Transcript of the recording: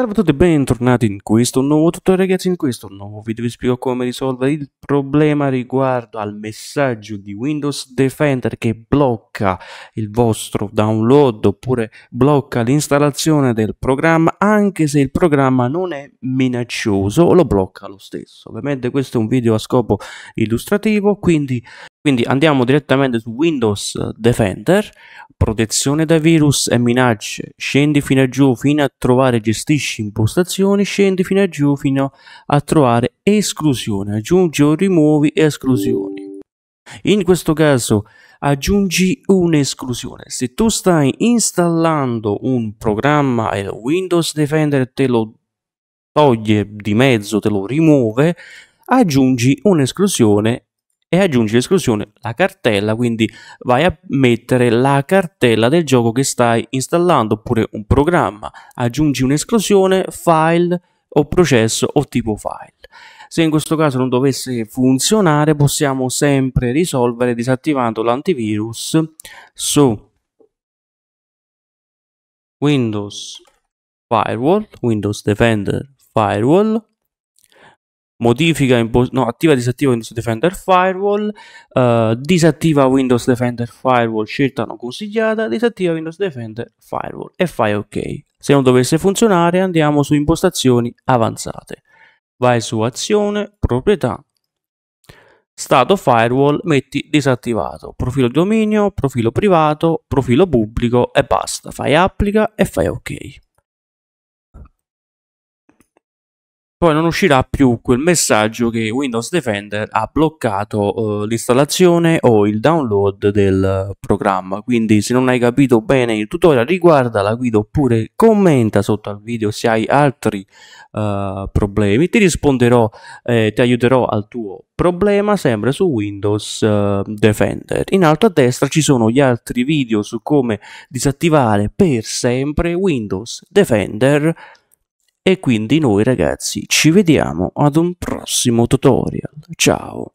Salve a tutti e bentornati in questo nuovo tutorial ragazzi, in questo nuovo video vi spiego come risolvere il problema riguardo al messaggio di Windows Defender che blocca il vostro download oppure blocca l'installazione del programma anche se il programma non è minaccioso lo blocca lo stesso. Ovviamente questo è un video a scopo illustrativo quindi quindi andiamo direttamente su Windows Defender, protezione da virus e minacce, scendi fino a giù fino a trovare gestisci impostazioni, scendi fino a giù fino a trovare esclusione, aggiungi o rimuovi esclusioni. In questo caso aggiungi un'esclusione. Se tu stai installando un programma e Windows Defender te lo toglie di mezzo, te lo rimuove, aggiungi un'esclusione e aggiungi l'esclusione la cartella, quindi vai a mettere la cartella del gioco che stai installando oppure un programma, aggiungi un'esclusione file o processo o tipo file. Se in questo caso non dovesse funzionare possiamo sempre risolvere disattivando l'antivirus su Windows Firewall, Windows Defender Firewall modifica impos- no, attiva e disattiva Windows Defender Firewall, uh, disattiva Windows Defender Firewall, scelta non consigliata, disattiva Windows Defender Firewall e fai ok. Se non dovesse funzionare andiamo su impostazioni avanzate. Vai su azione, proprietà, stato firewall, metti disattivato, profilo dominio, profilo privato, profilo pubblico e basta. Fai applica e fai ok. poi non uscirà più quel messaggio che Windows Defender ha bloccato eh, l'installazione o il download del programma. Quindi se non hai capito bene il tutorial riguarda la guida oppure commenta sotto al video se hai altri eh, problemi. Ti risponderò, eh, ti aiuterò al tuo problema sempre su Windows eh, Defender. In alto a destra ci sono gli altri video su come disattivare per sempre Windows Defender e quindi noi ragazzi ci vediamo ad un prossimo tutorial. Ciao!